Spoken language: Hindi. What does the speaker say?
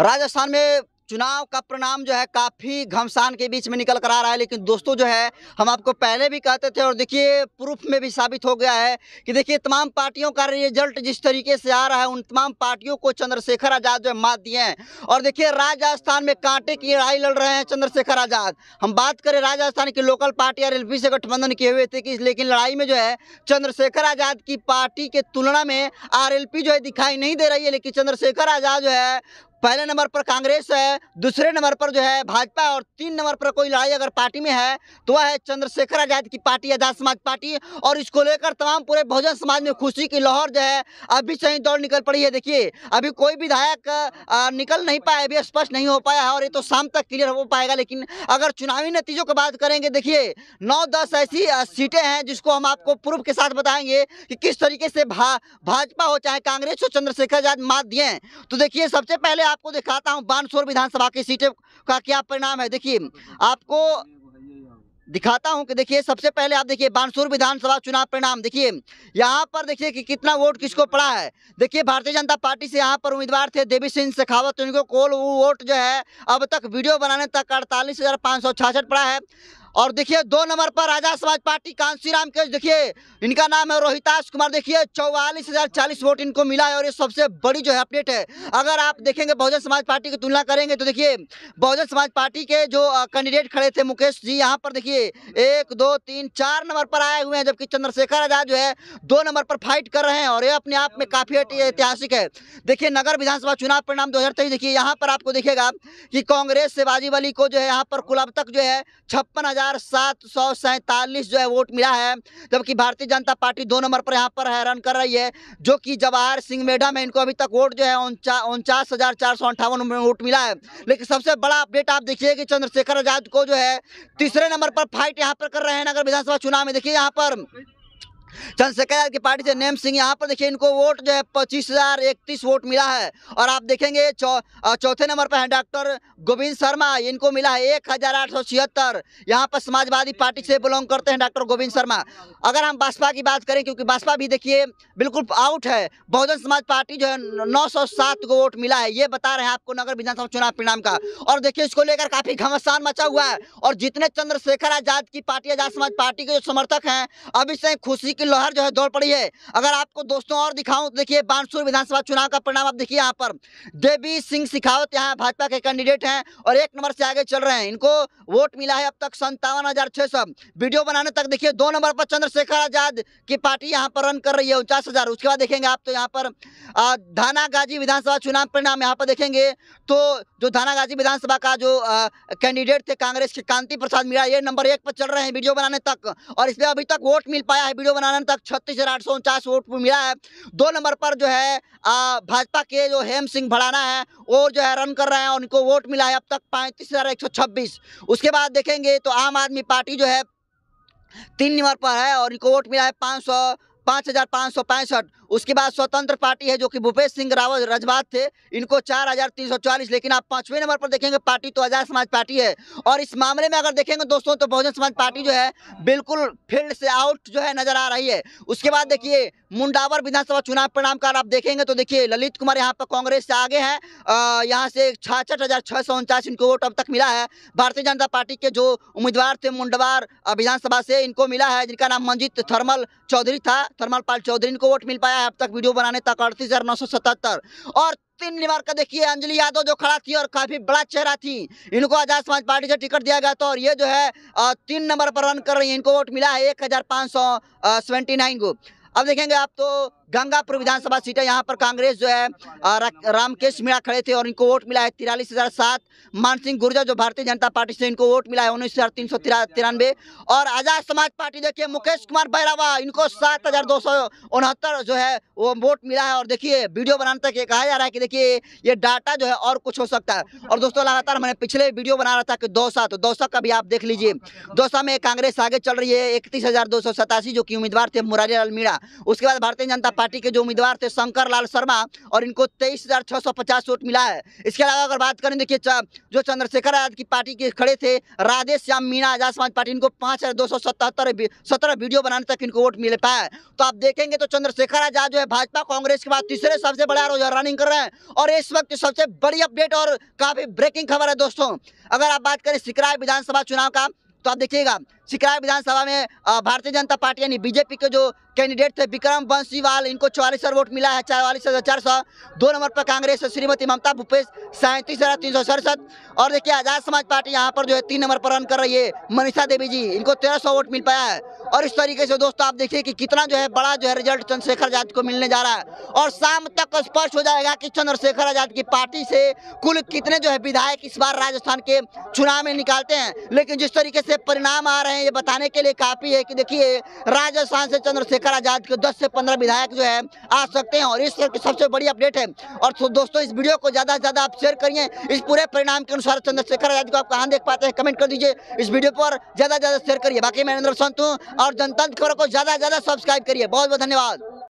राजस्थान में चुनाव का परिणाम जो है काफ़ी घमसान के बीच में निकल कर आ रहा है लेकिन दोस्तों जो है हम आपको पहले भी कहते थे और देखिए प्रूफ में भी साबित हो गया है कि देखिए तमाम पार्टियों का रिजल्ट जिस तरीके से आ रहा है उन तमाम पार्टियों को चंद्रशेखर आज़ाद जो है मात दिए हैं और देखिए राजस्थान में कांटे की लड़ाई लड़ रहे हैं चंद्रशेखर आज़ाद हम बात करें राजस्थान की लोकल पार्टी और एल से गठबंधन किए हुए थे कि लेकिन लड़ाई में जो है चंद्रशेखर आज़ाद की पार्टी के तुलना में आर जो है दिखाई नहीं दे रही है लेकिन चंद्रशेखर आज़ाद जो है पहले नंबर पर कांग्रेस है दूसरे नंबर पर जो है भाजपा और तीन नंबर पर कोई लड़ाई अगर पार्टी में है तो वह है चंद्रशेखर आजाद की पार्टी आजाद समाज पार्टी और इसको लेकर तमाम पूरे बहुजन समाज में खुशी की लहर जो है अभी सही दौड़ निकल पड़ी है देखिए अभी कोई विधायक निकल नहीं पाया अभी स्पष्ट नहीं हो पाया है और ये तो शाम तक क्लियर हो पाएगा लेकिन अगर चुनावी नतीजों की बात करेंगे देखिए नौ दस ऐसी सीटें हैं जिसको हम आपको प्रूफ के साथ बताएंगे कि किस तरीके से भा, भाजपा हो चाहे कांग्रेस हो चंद्रशेखर आजाद मात दिए तो देखिए सबसे पहले आपको दिखाता हूँ बानसोर विधानसभा की सीटें का क्या परिणाम है देखिए आपको दिखाता हूं कि देखिए सबसे पहले आप देखिए बानसूर विधानसभा चुनाव परिणाम देखिए यहाँ पर देखिए कि कितना वोट किसको पड़ा है देखिए भारतीय जनता पार्टी से यहाँ पर उम्मीदवार थे देवी सिंह शेखावत उनको कोल वोट जो है अब तक वीडियो बनाने तक अड़तालीस पड़ा है और देखिए दो नंबर पर राजा समाज पार्टी कांशीराम के देखिए इनका नाम है रोहिताश कुमार देखिए चौवालीस हजार चालीस वोट इनको मिला है और ये सबसे बड़ी जो है अपडेट है अगर आप देखेंगे बहुजन समाज पार्टी की तुलना करेंगे तो देखिए बहुजन समाज पार्टी के जो कैंडिडेट खड़े थे मुकेश जी यहाँ पर देखिए एक दो तीन चार नंबर पर आए हुए हैं जबकि चंद्रशेखर आजाद जो है दो नंबर पर फाइट कर रहे हैं और ये अपने आप में काफ़ी ऐतिहासिक है देखिए नगर विधानसभा चुनाव परिणाम दो देखिए यहाँ पर आपको देखेगा कि कांग्रेस से बाजीवली को जो है यहाँ पर कुल अब तक जो है छप्पन हजार सात सौ सैंतालीस जो है वोट मिला है जबकि भारतीय जनता पार्टी दो नंबर पर यहाँ पर है रन कर रही है जो कि जवाहर सिंह मैडम में इनको अभी तक वोट जो है उनचास हजार चार सौ अंठावन वोट मिला है लेकिन सबसे बड़ा अपडेट आप देखिए कि चंद्रशेखर आजाद को जो है तीसरे नंबर पर फाइट यहाँ पर कर रहे हैं नगर विधानसभा चुनाव में देखिए यहाँ पर चंद्रशेखर यादव की पार्टी से नेम सिंह यहाँ पर देखिए इनको वोट जो है पच्चीस हजार इकतीस वोट मिला है और आप देखेंगे चौथे नंबर पर है डॉक्टर गोविंद शर्मा इनको मिला है एक हजार आठ सौ छिहत्तर यहाँ पर समाजवादी पार्टी से बिलोंग करते हैं डॉक्टर गोविंद शर्मा अगर हम बसपा की बात करें क्योंकि बसपा भी देखिए बिल्कुल आउट है बहुजन समाज पार्टी जो है नौ सौ सात को वोट मिला है ये बता रहे हैं आपको नगर विधानसभा चुनाव परिणाम का और देखिए इसको लेकर काफी घमसान मचा हुआ है और जितने चंद्रशेखर आजाद की पार्टी आजाद समाज पार्टी के जो समर्थक हैं अभी से खुशी के की लहर जो है दौड़ पड़ी है अगर आपको दोस्तों और दिखाऊं तो देखिए बानसूर विधानसभा चुनाव का परिणाम आप देखिए यहाँ पर देवी सिंह शिखावत यहाँ भाजपा के कैंडिडेट हैं और एक नंबर से आगे चल रहे हैं इनको वोट मिला है अब तक संतावन वीडियो बनाने तक देखिए दो नंबर पर चंद्रशेखर आजाद की पार्टी यहाँ पर रन कर रही है उनचास उसके बाद देखेंगे आप तो यहाँ पर धाना विधानसभा चुनाव परिणाम यहाँ पर देखेंगे तो जो धाना विधानसभा का जो कैंडिडेट थे कांग्रेस के कांति प्रसाद मीणा ये नंबर एक पर चल रहे हैं वीडियो बनाने तक और इसमें अभी तक वोट मिल पाया है वीडियो बनाने गजानन तक छत्तीस हज़ार आठ सौ उनचास वोट मिला है दो नंबर पर जो है भाजपा के जो हेम सिंह भड़ाना है वो जो है रन कर रहे हैं उनको वोट मिला है अब तक पैंतीस हज़ार एक सौ छब्बीस उसके बाद देखेंगे तो आम आदमी पार्टी जो है तीन नंबर पर है और इनको वोट मिला है पाँच सौ पाँच हज़ार पाँच सौ पैंसठ उसके बाद स्वतंत्र पार्टी है जो कि भूपेश सिंह रावत रजबात थे इनको चार हजार तीन सौ चालीस लेकिन आप पांचवें नंबर पर देखेंगे पार्टी तो आजाद समाज पार्टी है और इस मामले में अगर देखेंगे दोस्तों तो बहुजन समाज पार्टी जो है बिल्कुल फील्ड से आउट जो है नजर आ रही है उसके बाद देखिए मुंडावर विधानसभा चुनाव परिणाम का आप देखेंगे तो देखिए ललित कुमार यहाँ पर कांग्रेस से आगे हैं यहाँ से छाछठ हज़ार छह सौ उनचास इनको वोट अब तक मिला है भारतीय जनता पार्टी के जो उम्मीदवार थे मुंडवार विधानसभा से इनको मिला है जिनका नाम मंजित थर्मल चौधरी था थर्मल पाल चौधरी इनको वोट मिल पाया है है अब तक वीडियो बनाने तक अड़तीस हज़ार नौ सौ सतहत्तर और तीन निवार का देखिए अंजलि यादव जो खड़ा थी और काफ़ी बड़ा चेहरा थी इनको आजाद समाज पार्टी से टिकट दिया गया था और ये जो है तीन नंबर पर रन कर रही है इनको वोट मिला है एक हज़ार पांच सौ सेवेंटी नाइन को अब देखेंगे आप तो गंगापुर विधानसभा सीट है यहाँ पर कांग्रेस जो है रामकेश मीणा खड़े थे और इनको वोट मिला है तिरालीस हज़ार सात मान सिंह गुर्जर जो भारतीय जनता पार्टी से इनको वोट मिला है उन्नीस हज़ार तीन सौ तिरानवे और आज़ाद समाज पार्टी देखिए मुकेश कुमार बैरावा इनको सात हज़ार दो सौ उनहत्तर जो है वो वोट मिला है और देखिए वीडियो बनाने तक ये कहा जा रहा है कि देखिए ये डाटा जो है और कुछ हो सकता है और दोस्तों लगातार मैंने पिछले वीडियो बना रहा था कि दौसा तो दौसा का भी आप देख लीजिए दौसा में कांग्रेस आगे चल रही है इकतीस जो कि उम्मीदवार थे मुरारी लाल मीणा उसके बाद भारतीय जनता हम्म। पार्टी के जो उम्मीदवार थे शंकर लाल शर्मा और इनको तेईस हजार छह सौ पचास वोट मिला है इसके अलावा अगर बात करें देखिए जो चंद्रशेखर आजाद की पार्टी के खड़े थे राधे श्याम मीना आजाद समाज पार्टी इनको पांच हज़ार दो सौ सतहत्तर सत्रह वीडियो बनाने तक इनको वोट मिल पाया तो आप देखेंगे तो चंद्रशेखर आजाद जो है भाजपा कांग्रेस के बाद तीसरे सबसे बड़ा रोजा रनिंग कर रहे हैं और इस वक्त सबसे बड़ी अपडेट और काफ़ी ब्रेकिंग खबर है दोस्तों अगर आप बात करें सिकराय विधानसभा चुनाव का तो आप देखिएगा शिकराय विधानसभा में भारतीय जनता पार्टी यानी बीजेपी के जो कैंडिडेट थे विक्रम बंसीवाल इनको चौवालीस वोट मिला है चौवालीस हज़ार चार सौ दो नंबर पर कांग्रेस श्रीमती ममता भूपेश सैंतीस हज़ार तीन सौ सड़सठ और देखिए आज़ाद समाज पार्टी यहाँ पर जो है तीन नंबर पर रन कर रही है मनीषा देवी जी इनको तेरह सौ वोट मिल पाया है और इस तरीके से दोस्तों आप देखिए कि कितना जो है बड़ा जो है रिजल्ट चंद्रशेखर आजाद को मिलने जा रहा है और शाम तक स्पष्ट हो जाएगा कि चंद्रशेखर आजाद की पार्टी से कुल कितने जो है विधायक इस बार राजस्थान के चुनाव में निकालते हैं लेकिन जिस तरीके से परिणाम आ रहे रहे हैं ये बताने के लिए काफ़ी है कि देखिए राजस्थान से चंद्रशेखर आज़ाद के 10 से 15 विधायक जो है आ सकते हैं और इस तरह की सबसे बड़ी अपडेट है और तो दोस्तों इस वीडियो को ज़्यादा से ज़्यादा आप शेयर करिए इस पूरे परिणाम के अनुसार चंद्रशेखर आज़ाद को आप कहाँ देख पाते हैं कमेंट कर दीजिए इस वीडियो पर ज़्यादा से ज़्यादा शेयर करिए बाकी मैं नरेंद्र संत हूँ और जनतंत्र खबर को ज़्यादा से ज़्यादा सब्सक्राइब करिए बहुत बहुत धन्यवाद